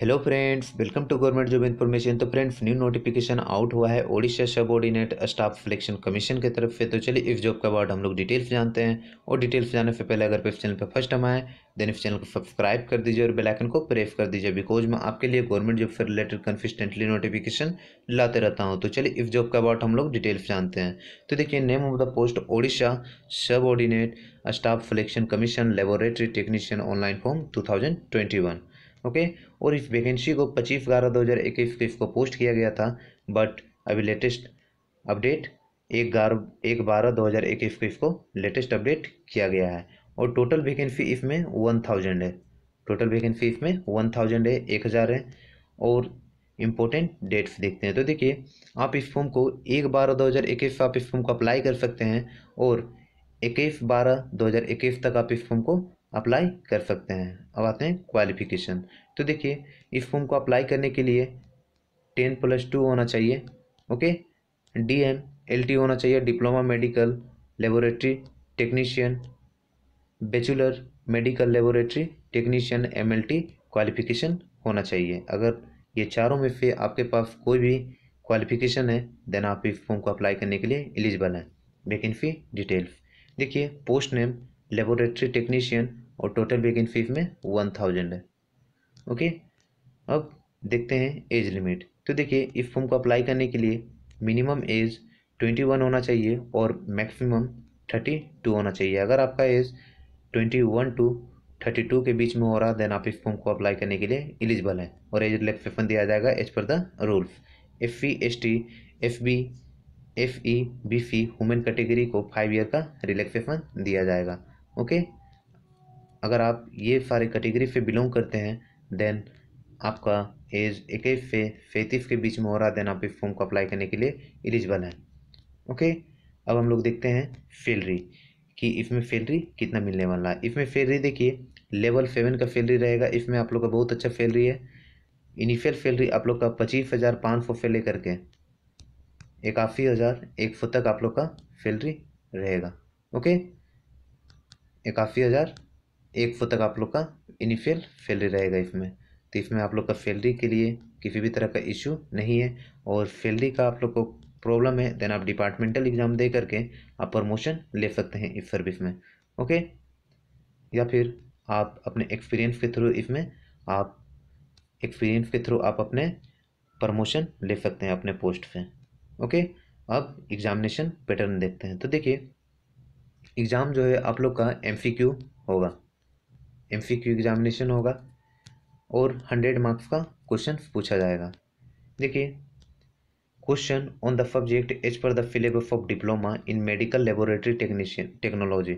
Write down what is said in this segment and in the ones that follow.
Hello friends welcome to government job information तो friends new notification out हुआ है Odisha subordinate staff selection commission की तरफ से तो चलिए इस जॉब के अबाउट हम लोग डिटेल्स जानते हैं और डिटेल्स जानने से पहले अगर इस चैनल पर फर्स्ट हम आए देन इस चैनल को सब्सक्राइब कर दीजिए और बेलाइकन को प्रेस कर दीजिए बिकॉज मैं आपके लिए गवर्नमेंट जॉब से रिलेटेड कंसिस्टेंटली नोटिफिकेशन लाते रहता हूँ तो चलिए इस जॉब के अबाउट हम लोग डिटेल्स जानते हैं तो देखिए name of the post Odisha subordinate staff selection commission laboratory technician online form two okay और इस वैकेंसी को पच्चीस ग्यारह दो हज़ार इक्कीस को इसको पोस्ट किया गया था बट अभी लेटेस्ट अपडेट एक ग्यारह एक बारह दो हज़ार इक्कीस को इसको लेटेस्ट अपडेट किया गया है और टोटल वैकेंसी इसमें वन थाउजेंड है टोटल वैकेंसी इसमें वन थाउजेंड है एक हज़ार है और इम्पोर्टेंट डेट्स देखते हैं तो देखिए आप इस फॉर्म को एक बारह दो हज़ार इक्कीस आप इस फॉर्म को अप्लाई कर सकते हैं और इक्कीस बारह दो हज़ार इक्कीस तक आप इस फॉर्म को अप्लाई कर सकते हैं अब आते हैं क्वालिफिकेशन तो देखिए इस फॉर्म को अप्लाई करने के लिए टेन प्लस टू होना चाहिए okay D M L T होना चाहिए diploma medical laboratory technician bachelor medical laboratory technician M L T qualification होना चाहिए अगर ये चारों में से आपके पास कोई भी क्वालिफिकेशन है देन आप इस फॉर्म को अप्लाई करने के लिए एलिजिबल हैं वैकेंसी डिटेल्स देखिए पोस्ट नेम लेबोरेटरी टेक्नीशियन और टोटल बेगिन फीस में वन थाउजेंड है ओके अब देखते हैं एज लिमिट तो देखिए इस फॉर्म को अप्लाई करने के लिए मिनिमम एज ट्वेंटी वन होना चाहिए और मैक्सिमम थर्टी टू होना चाहिए अगर आपका age twenty one to thirty two के बीच में हो रहा देन आप इस फॉर्म को अप्लाई करने के लिए एलिजिबल हैं और एज रिलैक्सेशन दिया जाएगा as per the rules F C S T F B F E B C women category को फाइव ईयर का रिलैक्सेशन दिया जाएगा ओके अगर आप ये सारे कैटेगरी से बिलोंग करते हैं देन आपका एज इक्कीस से सैंतीस के बीच में हो रहा है देन आप इस फॉर्म को अप्लाई करने के लिए एलिजिबल हैं ओके अब हम लोग देखते हैं सैलरी कि इसमें सैलरी कितना मिलने वाला है इसमें सैलरी देखिए लेवल सेवन का सैलरी रहेगा इसमें आप लोग का बहुत अच्छा सैलरी है इनिशियल सैलरी आप लोग का पच्चीस हज़ार पाँच सौ से लेकर के इक्यासी हज़ार एक सौ तक आप लोग का सैलरी रहेगा ओके इक्यासी हज़ार एक फुट तक आप लोग का इनिशियल फेलरी रहेगा इसमें तो इसमें आप लोग का फेलरी के लिए किसी भी तरह का इशू नहीं है और फेलरी का आप लोग को प्रॉब्लम है देन आप डिपार्टमेंटल एग्ज़ाम दे करके आप प्रमोशन ले सकते हैं इस सर्विस में ओके या फिर आप अपने एक्सपीरियंस के थ्रू इसमें आप एक्सपीरियंस के थ्रू आप अपने प्रमोशन ले सकते हैं अपने पोस्ट से ओके अब एग्जामिनेशन पैटर्न देखते हैं तो देखिए एग्ज़ाम जो है आप लोग का एम होगा एम सी क्यू एग्जामिनेशन होगा और हंड्रेड मार्क्स का क्वेश्चन पूछा जाएगा देखिए question on the subject as per the syllabus of diploma in medical laboratory technician technology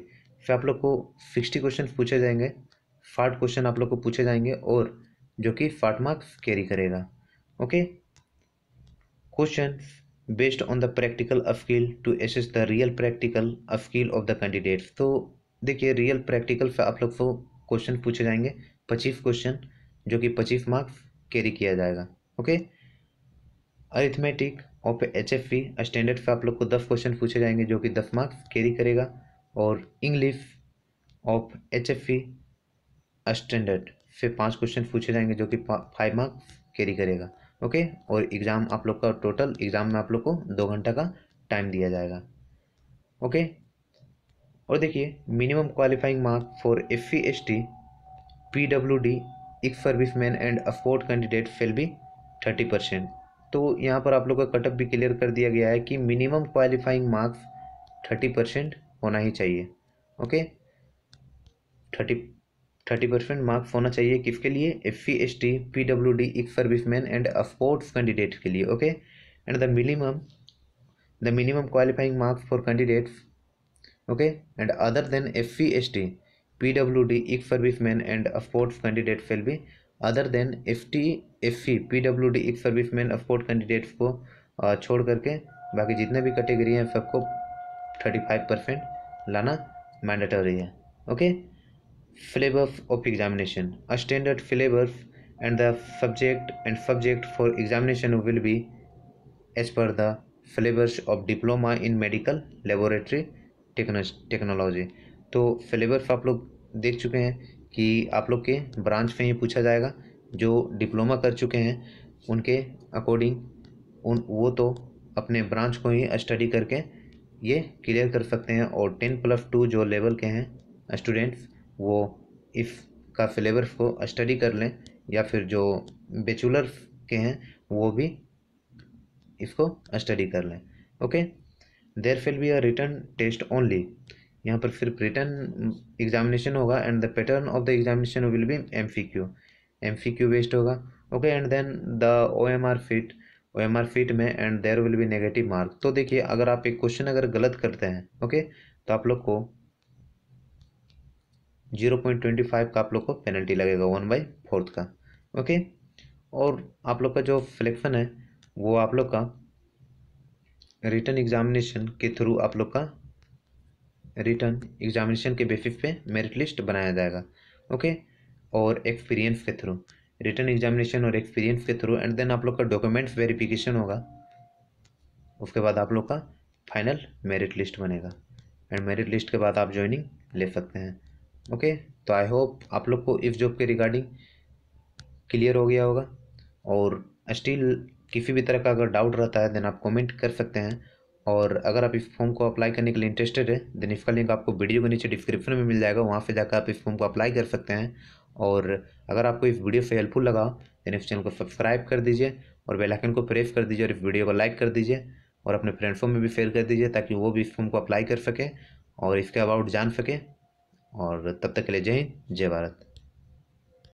फिर आप लोग को सिक्सटी क्वेश्चन पूछे जाएंगे फाट क्वेश्चन आप लोग को पूछे जाएंगे और जो कि फाट मार्क्स कैरी करेगा okay question based on the practical skill to assess the real practical skill of the candidate तो देखिए रियल प्रैक्टिकल आप लोग को क्वेश्चन पूछे जाएंगे पचीफ क्वेश्चन जो कि पचीफ मार्क्स कैरी किया जाएगा ओके अरिथमेटिक और पे एच एफ पी स्टैंडर्ड से आप लोग को दस क्वेश्चन पूछे जाएंगे जो कि दस मार्क्स कैरी करेगा और English of H F P standard से पांच क्वेश्चन पूछे जाएंगे जो कि फाइव मार्क्स कैरी करेगा ओके और एग्ज़ाम आप लोग का टोटल एग्ज़ाम में आप लोग को दो घंटा का टाइम दिया जाएगा ओके और देखिए minimum qualifying mark for F C S T P W D ex service man and afford candidate shall be thirty percent तो यहाँ पर आप लोग का कटअप भी क्लियर कर दिया गया है कि minimum qualifying marks thirty percent होना ही चाहिए okay thirty thirty percent marks होना चाहिए किसके लिए F C S T P W D ex service man and sports candidate के लिए okay and the minimum the minimum qualifying marks for candidates okay and other than F okay and other than FVST PWD Eckverbriefman and a fourth candidate will भी other than F T F E P W D ex serviceman afford candidates को uh, छोड़ करके बाकी जितने भी category हैं सबको thirty five percent लाना मैंडेटरी है okay flavours of examination a standard flavours and the subject and subject for examination will be as per the flavours of diploma in medical laboratory techno technology तो syllabus आप लोग देख चुके हैं कि आप लोग के ब्रांच में ही पूछा जाएगा जो डिप्लोमा कर चुके हैं उनके अकॉर्डिंग उन वो तो अपने ब्रांच को ही स्टडी करके ये क्लियर कर सकते हैं और टेन प्लस टू जो लेवल के हैं स्टूडेंट्स वो इफ़ का सिलेबस को स्टडी कर लें या फिर जो बेचुलर के हैं वो भी इसको स्टडी कर लें okay there will be a written test only यहाँ पर फिर रिटर्न एग्जामिनेशन होगा and the pattern of the examination will be M C Q M C Q based होगा okay and then the O M R sheet O M R sheet में and there will be negative mark तो देखिए अगर आप एक question अगर गलत करते हैं ओके okay, तो आप लोग को जीरो पॉइंट ट्वेंटी फाइव का आप लोग को पेनल्टी लगेगा वन बाई फोर्थ का ओके okay? और आप लोग का जो फ्लेक्शन है वो आप लोग का रिटर्न एग्जामिनेशन के थ्रू आप लोग का रिटर्न एग्जामिनेशन के बेसिस पे मेरिट लिस्ट बनाया जाएगा ओके और एक्सपीरियंस के थ्रू रिटर्न एग्जामिनेशन और एक्सपीरियंस के थ्रू एंड देन आप लोग का डॉक्यूमेंट्स वेरिफिकेशन होगा उसके बाद आप लोग का फाइनल मेरिट लिस्ट बनेगा एंड मेरिट लिस्ट के बाद आप ज्वाइनिंग ले सकते हैं ओके तो आई होप आप लोग को इस जॉब के रिगार्डिंग क्लियर हो गया होगा और स्टिल किसी भी तरह का अगर डाउट रहता है देन आप कमेंट कर सकते हैं और अगर आप इस फॉर्म को अप्लाई करने के लिए इंटरेस्टेड है देन इसका लिंक आपको वीडियो के नीचे डिस्क्रिप्शन में मिल जाएगा वहाँ से जाकर आप इस फॉर्म को अप्लाई कर सकते हैं और अगर आपको इस वीडियो से हेल्पफुल लगा देन इस चैनल को सब्सक्राइब कर दीजिए और बेलाइकन को प्रेस कर दीजिए और इस वीडियो को लाइक कर दीजिए और अपने फ्रेंड्सों में भी शेयर कर दीजिए ताकि वो भी इस फॉर्म को अप्लाई कर सके और इसके अबाउट जान सके और तब तक के लिए जय हिंद जय भारत